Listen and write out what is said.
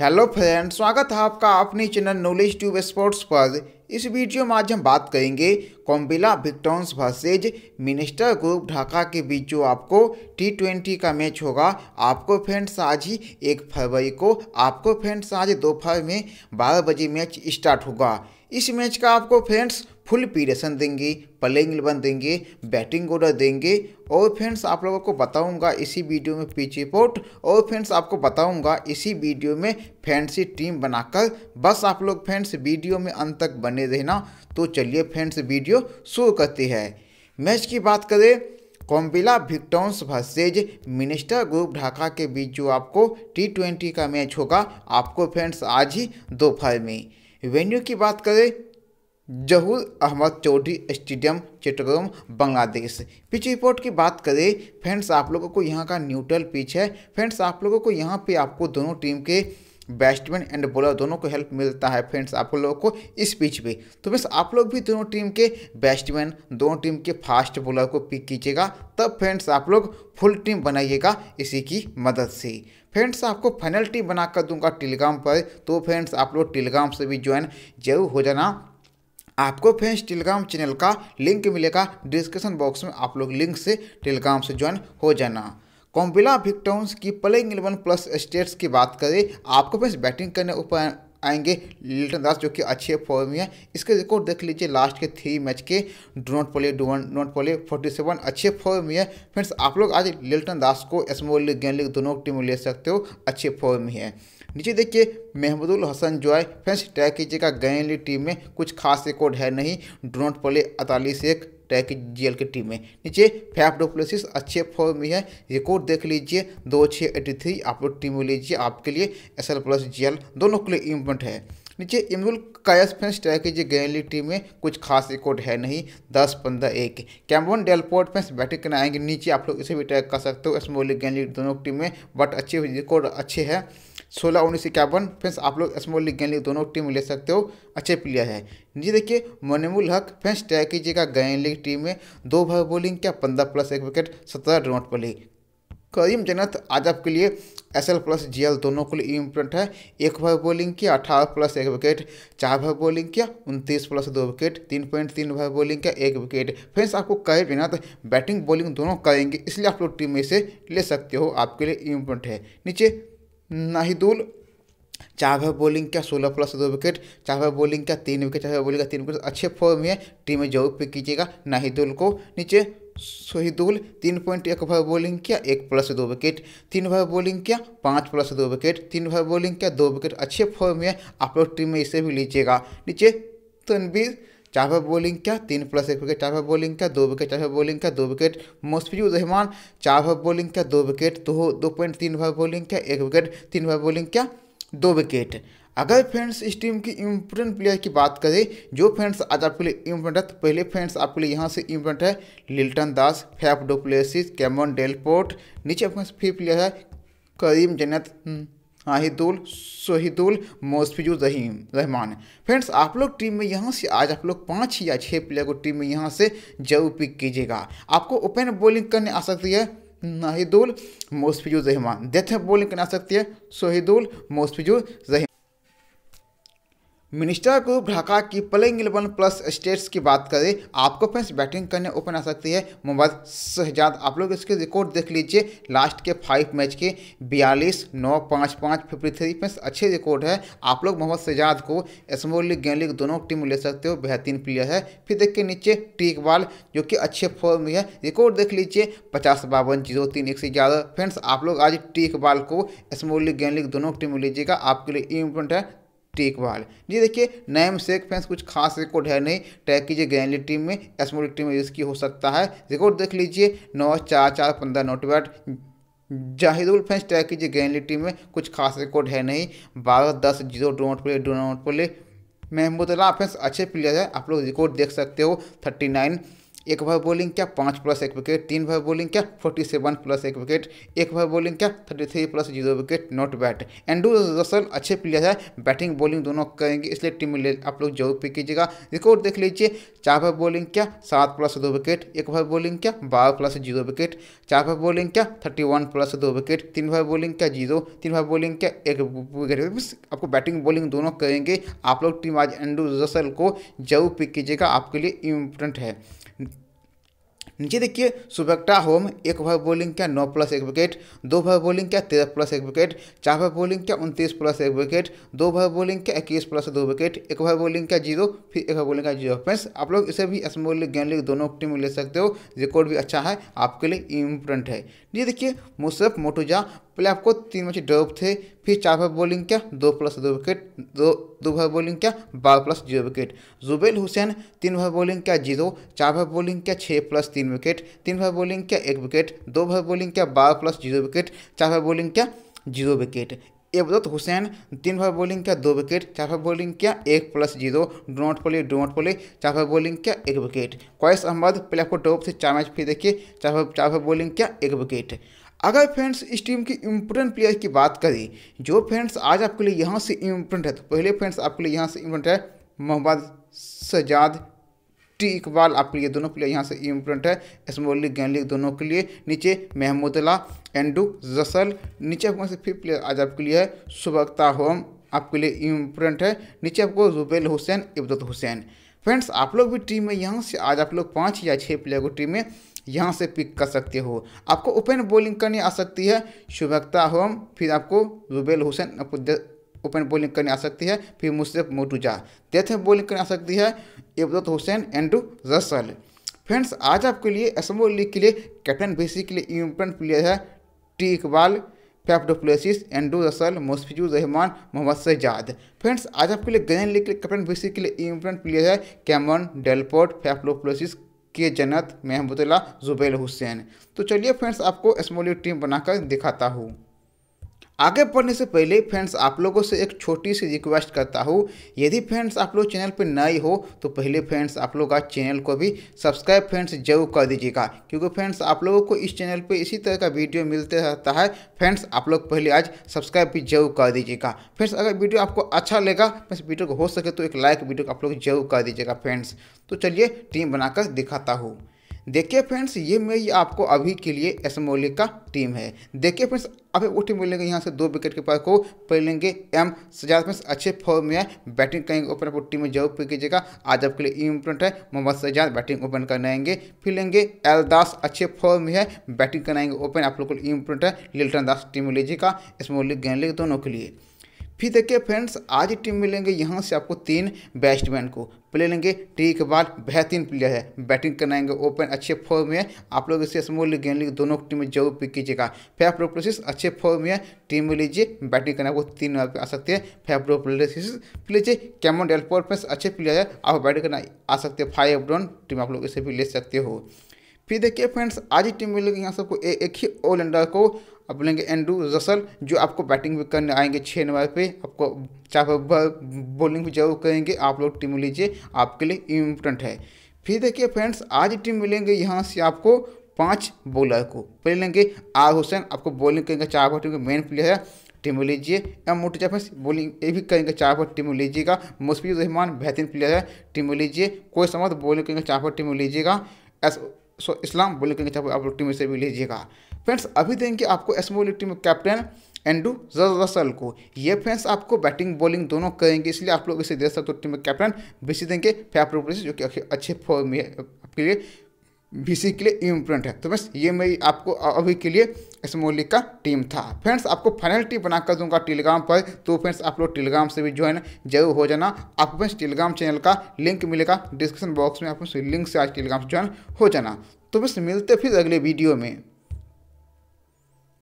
hello friend स्वागत है आपका अपने चैनल नॉलेज ट्यूब स्पोर्ट्स पर इस वीडियो में आज हम बात करेंगे Comilla Victorians versus minister group Dhaka के बीच जो आपको टी ट्वेंटी का मैच होगा आपको फ्रेंड्स आज ही एक फरवरी को आपको फ्रेंड्स आज दोपहर में बारह बजे मैच स्टार्ट होगा इस मैच का आपको फ्रेंड्स फुल पीरियसन देंगे प्लेइंग इलेवन देंगे बैटिंग ऑर्डर देंगे और फ्रेंड्स आप लोगों को बताऊंगा इसी वीडियो में पिच रिपोर्ट और फ्रेंड्स आपको बताऊंगा इसी वीडियो में फैंसी टीम बनाकर बस आप लोग फ्रेंड्स वीडियो में अंत तक बने रहना तो चलिए फ्रेंड्स वीडियो शुरू करती है मैच की बात करें Comilla Victorians versus minister group Dhaka के बीच जो आपको टी ट्वेंटी का मैच होगा आपको फ्रेंड्स आज ही दोपहर में वेन्यू की बात करें Zahur Ahmed Chowdhury stadium Chattogram Bangladesh pitch report की बात करें फ्रेंड्स आप लोगों को यहाँ का न्यूट्रल पिच है फ्रेंड्स आप लोगों को यहाँ पे आपको दोनों टीम के बैट्समैन एंड बॉलर दोनों को हेल्प मिलता है फ्रेंड्स आप लोगों को इस पिच पे तो बस आप लोग भी दोनों टीम के बैट्समैन दोनों टीम के फास्ट बॉलर को पिक कीजिएगा तब फ्रेंड्स आप लोग फुल टीम बनाइएगा इसी की मदद से फ्रेंड्स आपको फाइनल टीम बनाकर दूंगा टेलीग्राम पर तो फ्रेंड्स आप लोग टेलीग्राम से भी ज्वाइन जरूर हो जाना आपको फ्रेंड्स टेलीग्राम चैनल का लिंक मिलेगा डिस्क्रिप्शन बॉक्स में आप लोग लिंक से टेलीग्राम से ज्वाइन हो जाना कॉम्बिला विक्टोन्स की प्लेइंग इलेवन प्लस स्टेट्स की बात करें आपको बस बैटिंग करने ऊपर आएंगे लिल्टन दास जो कि अच्छे फॉर्म में है इसके रिकॉर्ड देख लीजिए लास्ट के थ्री मैच के do not play do not play forty seven अच्छे फॉर्म में है फ्रेंड्स आप लोग आज लिल्टन दास को स्मॉल लीग गेंद लीग दोनों टीम ले सकते हो अच्छे फॉर्म में है नीचे देखिए महमूदुल हसन जो है फ्रेंड्स ट्रैक कीजिएगा गेंद लीग टीम में कुछ खास रिकॉर्ड है नहीं डोनट प्ले अड़तालीस एक ट्रैक जीएल की टीम में नीचे फैफ डोप्लेसिस अच्छे फॉर्म में है रिकॉर्ड देख लीजिए दो छः एटी थ्री आप लोग टीम में लीजिए आपके लिए S L plus G L दोनों के लिए इम्पोर्टेंट है नीचे इमरुल कायस फेंस ट्रैकेज गैनली टीम में कुछ खास रिकॉर्ड है नहीं दस पंद्रह एक कैमरन डेलपोर्ट फेंस बैटिंग करने आएंगे नीचे आप लोग इसे भी ट्रैक कर सकते हो स्मोली गैनली दोनों टीम में बट अच्छे रिकॉर्ड अच्छे हैं सोलह उन्नीस इक्यावन फ्रेंड्स आप लोग स्मॉल लीग गेंद लीग दोनों टीम ले सकते हो अच्छे प्लेयर है जी देखिए मोनिमुल हक फ्रेंड्स ट्राई कीजिएगा गेंद लीग टीम में दो भाई बॉलिंग क्या पंद्रह प्लस एक विकेट सत्रह रनआउट पर लीग करीम जन्नत आज आपके लिए S L plus G L दोनों के लिए इम्पोर्टेंट है एक भाई बॉलिंग किया अठारह प्लस एक विकेट चार भाग बॉलिंग किया उनतीस प्लस दो विकेट तीन पॉइंट तीन भाई बॉलिंग किया एक विकेट फ्रेंड्स आपको करीम जन्नत बैटिंग बॉलिंग दोनों करेंगे इसलिए आप लोग टीम में से ले सकते हो आपके लिए इम्पोर्टेंट है नीचे नाहिदुल चार ओवर बॉलिंग क्या सोलह प्लस दो विकेट चार भाई बॉलिंग क्या तीन विकेट चार भाई बॉलिंग का तीन विकेट अच्छे फॉर्म में टीम में जरूर पिक कीजिएगा नाहिदुल को नीचे शहीदुल तीन पॉइंट एक भाई बॉलिंग किया एक प्लस दो विकेट तीन भाई बॉलिंग किया पाँच प्लस दो विकेट तीन भाई बॉलिंग किया दो विकेट अच्छे फॉर्म में आप लोग टीम में इसे भी लीजिएगा नीचे तनवीर चार पर बॉलिंग क्या तीन प्लस एक विकेट चार पर बॉलिंग क्या दो विकेट चार बार बॉलिंग क्या दो विकेट मुस्फिजुर रहमान चार पर बॉलिंग क्या दो विकेट दो दो पॉइंट तीन बार बॉलिंग क्या एक विकेट तीन बार बॉलिंग क्या दो विकेट अगर फ्रेंड्स इस टीम की इम्पोर्टेंट प्लेयर की बात करें जो फ्रेंड्स आज आपके लिए इम्पोर्टेंट है तो पहले फ्रेंड्स आपके लिए यहाँ से इम्पोर्टेंट है Liton Das Faf du Plessis Cameron Delport नीचे आपके फिर प्लेयर है करीम जन्नत आहिदुल शहीदुल मोसफिजुर रहीम रहमान फ्रेंड्स आप लोग टीम में यहाँ से आज आप लोग पाँच या छः प्लेयर को टीम में यहाँ से जरूर पिक कीजिएगा आपको ओपन बॉलिंग करने आ सकती है नाहिदुल मोसफिजुर रहमान डेथ बॉलिंग करने आ सकती है शहीदुल मोसफिजुर रहीम मिनिस्टर को ढाका की प्लेइंग इलेवन प्लस स्टेट्स की बात करें आपको फैंस बैटिंग करने ओपन आ सकती है मोहम्मद शहजाद आप लोग इसके रिकॉर्ड देख लीजिए लास्ट के फाइव मैच के बयालीस नौ पाँच पाँच फिफ्टी थ्री फैंस अच्छे रिकॉर्ड है आप लोग मोहम्मद शहजाद को स्मॉल लीग गेंद लीग दोनों टीम ले सकते हो बेहतरीन प्लेयर है फिर देख के नीचे टीक बाल जो कि अच्छे फॉर्म में है रिकॉर्ड देख लीजिए पचास बावन जीरो तीन एक से ग्यारह फ्रेंड्स आप लोग आज टीक बाल को स्मॉल लीग गेंद लीग दोनों टीम लीजिएगा आपके लिए इम्पोर्टेंट है टेक वाल जी देखिए नैम सेक फैंस कुछ खास रिकॉर्ड है नहीं टैग कीजिए ग्रैंडली टीम में स्मोल टीम में इसकी हो सकता है रिकॉर्ड देख लीजिए नौ चार चार पंद्रह not bat Zahidul fans tag कीजिए ग्रैंडली टीम में कुछ खास रिकॉर्ड है नहीं बारह दस zero do not play do not play Mahmud fans अच्छे प्लेयर है आप लोग रिकॉर्ड देख सकते हो थर्टी नाइन एक ओवर बॉलिंग क्या पाँच प्लस एक विकेट तीन ओवर बॉलिंग क्या फोर्टी सेवन प्लस एक विकेट एक ओवर बॉलिंग क्या thirty three plus zero wicket not bat Andre Russell अच्छे प्लेयर है बैटिंग बॉलिंग दोनों करेंगे इसलिए टीम में आप लोग जरूर पिक कीजिएगा रिकॉर्ड देख लीजिए चार ओवर बॉलिंग क्या सात प्लस दो विकेट एक ओवर बॉलिंग क्या बारह प्लस जीरो विकेट चार ओवर बॉलिंग क्या थर्टी वन प्लस दो विकेट तीन ओवर बॉलिंग क्या जीरो तीन ओवर बॉलिंग क्या एक विकेट आपको बैटिंग बॉलिंग दोनों करेंगे आप लोग टीम आज एंडू रसल को जरूर पिक कीजिएगा आपके लिए इम्पोर्टेंट है नीचे देखिए सुबेक्टा होम एक ओवर बॉलिंग क्या नौ प्लस एक विकेट दो ओवर बॉलिंग क्या तेरह प्लस एक विकेट चार ओवर बॉलिंग क्या उनतीस प्लस एक विकेट दो ओवर बॉलिंग क्या इक्कीस प्लस दो विकेट एक ओवर बॉलिंग क्या जीरो फिर एक ओवर बॉलिंग का जीरो फ्रेंड्स आप लोग इसे भी स्मॉल लीग गेंद लीग दोनों टीम ले सकते हो रिकॉर्ड भी अच्छा है आपके लिए इम्पोर्टेंट है ये देखिए मुशरफ मोटुजा पहले आपको तीन मैच डॉप थे फिर चार ओवर बॉलिंग किया दो प्लस दो विकेट दो दो ओवर बॉलिंग किया बारह plus zero wicket Jubair Hossain तीन ओवर बॉलिंग किया जीरो चार ओवर बॉलिंग किया छः प्लस तीन विकेट तीन ओवर बॉलिंग किया एक विकेट दो ओवर बॉलिंग किया बारह प्लस जीरो विकेट चार ओवर बॉलिंग किया जीरो विकेट ये हुसैन तीन भाव बोलिंग किया दो विकेट चार भाव बोलिंग किया एक प्लस जीरो डोनट पली डोनट पली चार भाव बोलिंग किया एक विकेट कैस अहमद पहले आपको टॉप से चार मैच फिर देखिए चार भाव चार भाव बोलिंग किया एक विकेट अगर फ्रेंड्स इस टीम की इम्पोर्टेंट प्लेयर की बात करें जो फ्रेंड्स आज आपके लिए यहाँ से इम्पोर्टेंट है तो पहले फ्रेंड्स आपके लिए यहाँ से इम्पोर्टेंट है मोहम्मद सजाद टी इकबाल आपके लिए दोनों प्लेयर यहाँ से इम्पोर्टेंट है स्मॉल लीग गेंद लीग दोनों के लिए नीचे महमूदला एंडू जसल नीचे आपको से फिफ्थ प्लेयर आज आपके लिए है सुबकता होम आपके लिए इम्पोर्टेंट है नीचे आपको जुबेल हुसैन इब्दत हुसैन फ्रेंड्स आप लोग भी टीम में यहाँ से आज आप लोग पाँच या छः प्लेयर को टीम में यहाँ से पिक कर सकते हो आपको ओपन बॉलिंग करनी आ सकती है शुभक्ता होम फिर आपको जुबेल हुसैन ओपन बॉलिंग करनी आ सकती है फिर मुश्रफ मोटूजा डेथ में बॉलिंग करनी आ सकती है Ebadot Hossain Andre Russell friends आज आपके लिए असम्बो लीग के लिए कैप्टन बेसी के लिए इम्पोर्टेंट प्लेयर है T Iqbal Faf du Plessis Andre Russell Mustafizur Rahman Mohammad Sajjad friends आज आपके लिए गैन लीग के लिए कैप्टन बीसी के लिए इम्पोर्टेंट प्लेयर है कैमन डेलपोर्ट फैफडोप्लेसिस के जनत महमूदुल्ला जुबैल हुसैन तो चलिए फ्रेंड्स आपको स्मॉल टीम बनाकर दिखाता हूँ आगे बढ़ने से पहले फ्रेंड्स आप लोगों से एक छोटी सी रिक्वेस्ट करता हूँ यदि फ्रेंड्स आप लोग चैनल पर नए हो तो पहले फ्रेंड्स आप लोग आज चैनल को भी सब्सक्राइब फ्रेंड्स जरूर कर दीजिएगा क्योंकि फ्रेंड्स आप लोगों को इस चैनल पर इसी तरह का वीडियो मिलते रहता है फ्रेंड्स आप लोग पहले आज सब्सक्राइब भी जरूर कर दीजिएगा फ्रेंड्स अगर वीडियो आपको अच्छा लगेगा फ्रेंड्स वीडियो को हो सके तो एक लाइक वीडियो को आप लोग जरूर कर दीजिएगा फ्रेंड्स तो चलिए टीम बनाकर दिखाता हूँ देखिए फ्रेंड्स ये मेरी आपको अभी के लिए एसमोले e का टीम है देखिए फ्रेंड्स अब वो टीम मिलेंगे यहाँ से दो विकेट के पास को लेंगे एम सजाद फ्रेंड्स अच्छे फॉर्म में है बैटिंग करेंगे ओपन आपको टीम में जरूर पी कीजिएगा आज आपके लिए इम्पोर्टेंट है मोहम्मद सजाद बैटिंग ओपन कराएंगे फिर लेंगे एल दास अच्छे फॉर्म में है बैटिंग कराएंगे ओपन आप लोग को इम्पोर्टेंट है लिल्टन दास टीम में लीजिएगा स्मॉल गेंद लेंगे दोनों के लिए फिर देखिए फ्रेंड्स आज टीम मिलेंगे यहाँ से आपको तीन बैट्समैन को प्ले लेंगे टी के बाद बेहतरीन प्लेयर है बैटिंग करनाएंगे ओपन अच्छे फॉर्म में आप लोग इसे स्मॉल लीग गेंद लीग दोनों टीम में जरूर पिक कीजिएगा प्रो प्लेसिस अच्छे फॉर्म में टीम में लीजिए बैटिंग करना आपको तीन नंबर पे आ हैं है प्रो प्लेसिस लीजिए कैमन डेल परफेंस अच्छे प्लेयर है आप बैटिंग करना आ सकते हैं फाइव रन टीम आप लोग इसे भी ले सकते हो फिर देखिए फ्रेंड्स आज ही टीम मिलेगी यहाँ सबको एक ही ऑलराउंडर को आप बोलेंगे एंड्रू रसल जो आपको बैटिंग भी करने आएंगे छः नंबर पे आपको चाहे बॉलिंग भी जरूर करेंगे आप लोग टीम लीजिए आपके लिए इम्पोर्टेंट है फिर देखिए फ्रेंड्स आज टीम मिलेंगे यहाँ से आपको पांच बॉलर को पहले लेंगे आर हुसैन आपको बॉलिंग करेंगे चार बार टीम मेन प्लेयर है टीम लीजिए एम मोटी जफेंस बॉलिंग ये भी करेंगे चार बार टीम लीजिएगा मुस्फीज रहमान बेहतरीन प्लेयर है टीम लीजिए कोई समझ बॉलिंग करेंगे चार पर टीम लीजिएगा एस सो इस्लाम बोले कहेंगे चाहे आप लोग टीम से भी लीजिएगा फ्रेंड्स अभी देंगे आपको एसमोली टीम कैप्टन एंडू रसल को ये फ्रेंड्स आपको बैटिंग बॉलिंग दोनों करेंगे इसलिए आप लोग इसे दे सकते हो टीम में कैप्टन बेची देंगे फैप जो कि अच्छे फॉर्म में आपके लिए बीसी के लिए इम्पोर्टेंट है तो बस ये मेरी आपको अभी के लिए स्मोली का टीम था फ्रेंड्स आपको फाइनल टीम बनाकर दूंगा टेलीग्राम पर तो फ्रेंड्स आप लोग टेलीग्राम से भी ज्वाइन जरूर हो जाना आपको फ्रेंड्स टेलीग्राम चैनल का लिंक मिलेगा डिस्क्रिप्शन बॉक्स में आप लिंक से आज टेलीग्राम से ज्वाइन हो जाना तो बस मिलते फिर अगले वीडियो में